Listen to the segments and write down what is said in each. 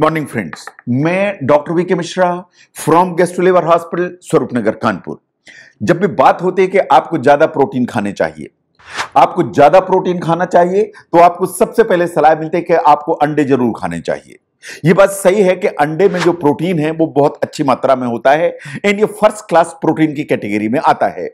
morning friends मैं doctor V K Mishra from गेस्टुलेवर hospital Swaroop Nagar Kanpur जब भी बात होती है कि आपको ज़्यादा प्रोटीन खाने चाहिए आपको ज़्यादा प्रोटीन खाना चाहिए तो आपको सबसे पहले सलाह मिलती है कि आपको अंडे जरूर खाने चाहिए ये बात सही है कि अंडे में जो प्रोटीन है वो बहुत अच्छी मात्रा में होता है एंड ये फर्स्ट क्लास प्रोटीन की कैटेगरी में आता है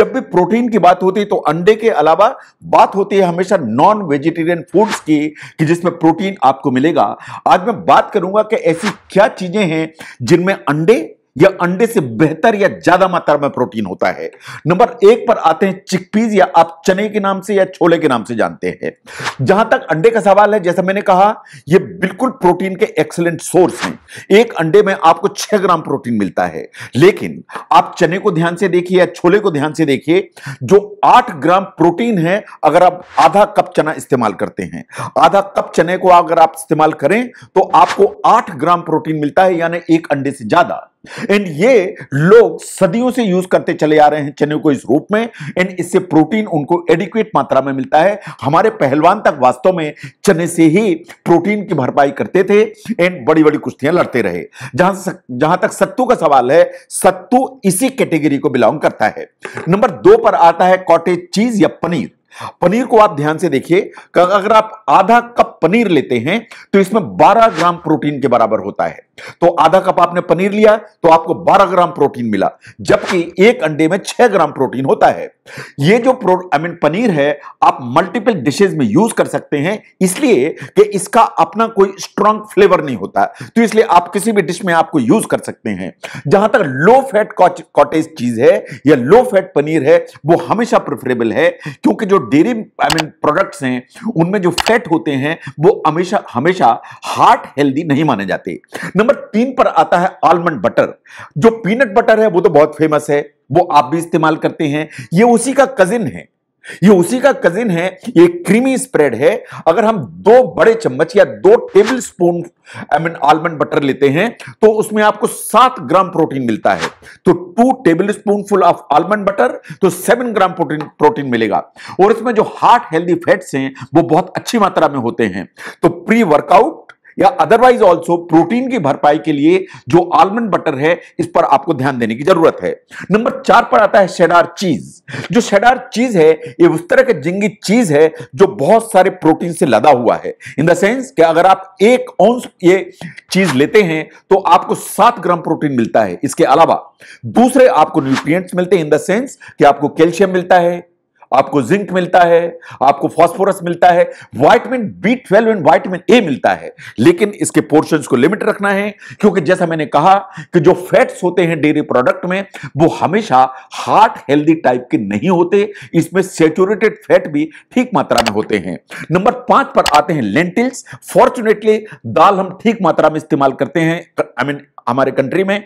जब भी प्रोटीन की बात होती है तो अंडे के अलावा बात होती है हमेशा नॉन वेजिटेरियन फूड्स की कि जिसमें प्रोटीन आपको मिलेगा आज मैं बात करूंगा कि ऐसी क्या चीजें हैं जिनमें अंडे या अंडे से बेहतर या ज्यादा मात्रा में प्रोटीन होता है नंबर एक पर आते हैं चिकपीज या आप चने के नाम से या छोले के नाम से जानते हैं जहां तक अंडे का सवाल है जैसा मैंने कहा यह बिल्कुल प्रोटीन के एक्सलेंट सोर्स हैं एक अंडे में आपको छह ग्राम प्रोटीन मिलता है लेकिन आप चने को ध्यान से देखिए या छोले को ध्यान से देखिए जो आठ ग्राम प्रोटीन है अगर आप आधा कप चना इस्तेमाल करते हैं आधा कप चने को अगर आप इस्तेमाल करें तो आपको आठ ग्राम प्रोटीन मिलता है यानी एक अंडे से ज्यादा एंड ये लोग सदियों से यूज करते चले आ रहे हैं चने को इस रूप में एंड इससे प्रोटीन उनको एडिक्वेट मात्रा में मिलता है हमारे पहलवान तक वास्तव में चने से ही प्रोटीन की भरपाई करते थे एंड बड़ी बड़ी कुश्तियां लड़ते रहे जहां जहां तक सत्तू का सवाल है सत्तू इसी कैटेगरी को बिलोंग करता है नंबर दो पर आता है कॉटेज चीज या पनीर पनीर को आप ध्यान से देखिए अगर आप आधा कप पनीर लेते हैं तो इसमें 12 ग्राम प्रोटीन के बराबर होता है तो आधा कप आपने पनीर लिया तो आपको 12 ग्राम प्रोटीन मिला जबकि एक अंडे में 6 ग्राम प्रोटीन होता है ये जो आई मीन पनीर है आप मल्टीपल डिशेज में यूज कर सकते हैं इसलिए कि इसका अपना कोई स्ट्रांग फ्लेवर नहीं होता तो इसलिए आप किसी भी डिश में आपको यूज कर सकते हैं जहां तक लो फैट कॉटेज चीज है या लो फैट पनीर है वो हमेशा प्रेफरेबल है क्योंकि जो डेयरी आई मीन प्रोडक्ट्स हैं उनमें जो फैट होते हैं वो हमेशा हमेशा हार्ट हेल्दी नहीं माने जाते नंबर तीन पर आता है आलमंड बटर जो पीनट बटर है वो तो बहुत फेमस है वो आप भी इस्तेमाल करते हैं ये उसी का कजिन है ये उसी का कजिन है ये क्रीमी स्प्रेड है अगर हम दो बड़े चम्मच या दो tablespoon I mean almond butter लेते हैं तो उसमें आपको सात ग्राम प्रोटीन मिलता है तो two tablespoon full of almond butter तो सेवन ग्राम प्रोटीन प्रोटीन मिलेगा और इसमें जो हार्ट हेल्दी फैट्स हैं वो बहुत अच्छी मात्रा में होते हैं तो प्री वर्कआउट या अदरवाइज ऑल्सो प्रोटीन की भरपाई के लिए जो आलमंड बटर है इस पर आपको ध्यान देने की जरूरत है नंबर चार पर आता है शेडार चीज जो शेडार चीज है ये उस तरह के जिंगी चीज है जो बहुत सारे प्रोटीन से लदा हुआ है इन द सेंस कि अगर आप एक औंस ये चीज लेते हैं तो आपको सात ग्राम प्रोटीन मिलता है इसके अलावा दूसरे आपको न्यूट्रिएंट्स मिलते हैं इन द सेंस कि आपको कैल्शियम मिलता है आपको जिंक मिलता है आपको फास्फोरस मिलता है vitamin B twelve and vitamin A मिलता है लेकिन इसके पोर्शन को लिमिट रखना है क्योंकि जैसा मैंने कहा कि जो फैट्स होते हैं डेयरी प्रोडक्ट में वो हमेशा हार्ट हेल्दी टाइप के नहीं होते इसमें सेचुरेटेड फैट भी ठीक मात्रा में होते हैं नंबर पांच पर आते हैं लेंटिल्स फॉर्चुनेटली दाल हम ठीक मात्रा में इस्तेमाल करते हैं आई मीन हमारे कंट्री में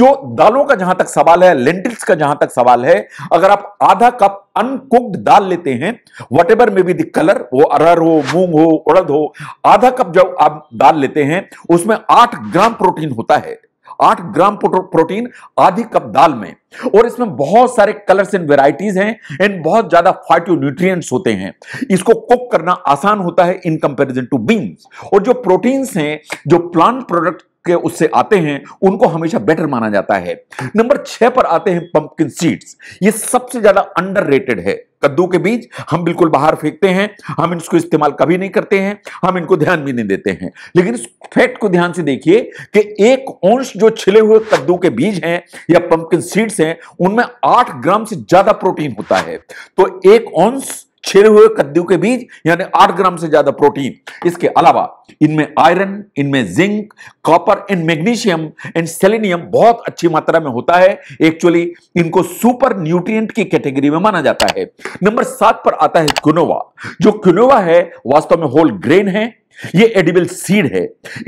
जो दालों का जहां तक सवाल है लेंटिल्स का जहां तक सवाल है अगर आप आधा कप अनकुक्ड दाल लेते हैं what ever may be the colour वो अरहर हो मूंग हो उड़द हो आधा कप जब आप दाल लेते हैं उसमें आठ ग्राम प्रोटीन होता है आठ ग्राम प्रोटीन आधी कप दाल में और इसमें बहुत सारे कलर्स एंड वेराइटीज हैं एंड बहुत ज्यादा फाइटो न्यूट्रिएंट्स होते हैं इसको कुक करना आसान होता है इन कंपैरिजन टू बीन्स और जो प्रोटीन्स हैं जो प्लांट प्रोडक्ट के उससे आते हैं उनको हमेशा बेटर माना जाता है नंबर छह पर आते हैं पंपकिन सीड्स ये सबसे ज्यादा अंडर है कद्दू के बीज हम बिल्कुल बाहर फेंकते हैं हम इसको इस्तेमाल कभी नहीं करते हैं हम इनको ध्यान भी नहीं देते हैं लेकिन इस फैक्ट को ध्यान से देखिए कि एक अंश जो छिले हुए कद्दू के बीज हैं या पंपकिन सीड्स हैं उनमें आठ ग्राम से ज्यादा प्रोटीन होता है तो एक अंश छिले हुए कद्दू के बीज यानी आठ ग्राम से ज्यादा प्रोटीन इसके अलावा इनमें आयरन इनमें zinc copper and magnesium and selenium बहुत अच्छी मात्रा में होता है एक्चुअली इनको सुपर न्यूट्रिएंट की कैटेगरी में माना जाता है नंबर सात पर आता है क्यूनोवा जो क्यूनोवा है वास्तव में होल ग्रेन है ये एडिबल सीड है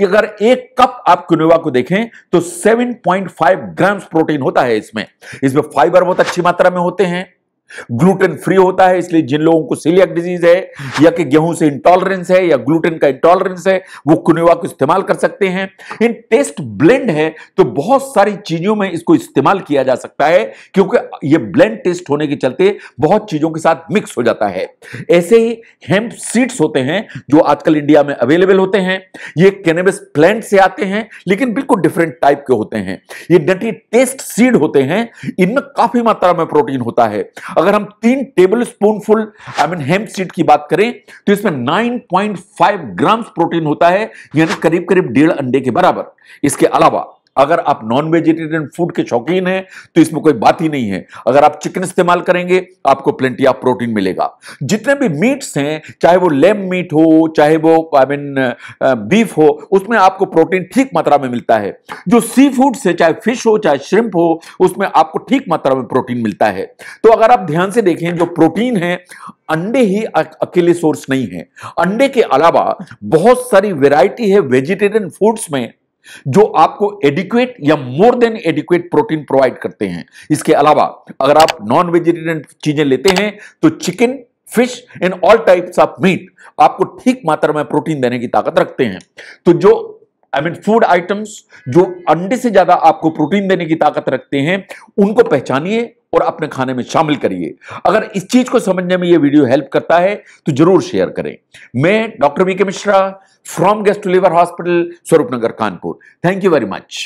अगर एक कप आप क्यूनोवा को देखें तो 7.5 ग्राम प्रोटीन होता है इसमें इसमें फाइबर बहुत अच्छी मात्रा में होते हैं ग्लूटेन फ्री होता है इसलिए जिन लोगों को सीलियक डिजीज है या कि गेहूं से इंटॉलरेंस है या ग्लूटेन का इंटॉलरेंस है वो कुनेवा को इस्तेमाल कर सकते हैं इन टेस्ट ब्लेंड है तो बहुत सारी चीजों में इसको इस्तेमाल किया जा सकता है क्योंकि ये ब्लेंड टेस्ट होने के चलते बहुत चीजों के साथ मिक्स हो जाता है ऐसे ही हेम्प सीड्स होते हैं जो आजकल इंडिया में अवेलेबल होते हैं ये कैनेबिस प्लांट से आते हैं लेकिन बिल्कुल डिफरेंट टाइप के होते हैं ये नटी टेस्ट सीड होते हैं इनमें काफी मात्रा में प्रोटीन होता है अगर हम तीन tablespoonful I mean hemp seed की बात करें तो इसमें 9.5 ग्राम प्रोटीन होता है यानी करीब करीब डेढ़ अंडे के बराबर इसके अलावा अगर आप नॉन वेजिटेरियन फूड के शौकीन हैं तो इसमें कोई बात ही नहीं है अगर आप चिकन इस्तेमाल करेंगे आपको प्लेंटी ऑफ प्रोटीन मिलेगा जितने भी मीट्स हैं चाहे वो लेम मीट हो चाहे वो आई मीन बीफ हो उसमें आपको प्रोटीन ठीक मात्रा में मिलता है जो सी फूड्स है चाहे फिश हो चाहे श्रिम्प हो उसमें आपको ठीक मात्रा में प्रोटीन मिलता है तो अगर आप ध्यान से देखें जो प्रोटीन है अंडे ही अकेले सोर्स नहीं है अंडे के अलावा बहुत सारी वेराइटी है वेजिटेरियन फूड्स में जो आपको adequate or more than adequate protein provide करते हैं इसके अलावा अगर आप नॉन वेजिटेरियन चीजें लेते हैं तो chicken fish and all types of meat आपको ठीक मात्रा में प्रोटीन देने की ताकत रखते हैं तो जो आई मीन फूड आइटम्स जो अंडे से ज्यादा आपको प्रोटीन देने की ताकत रखते हैं उनको पहचानिए और अपने खाने में शामिल करिए अगर इस चीज को समझने में यह वीडियो हेल्प करता है तो जरूर शेयर करें मैं doctor V Mishra from gastro liver hospital Swaroop Nagar Kanpur thank you very much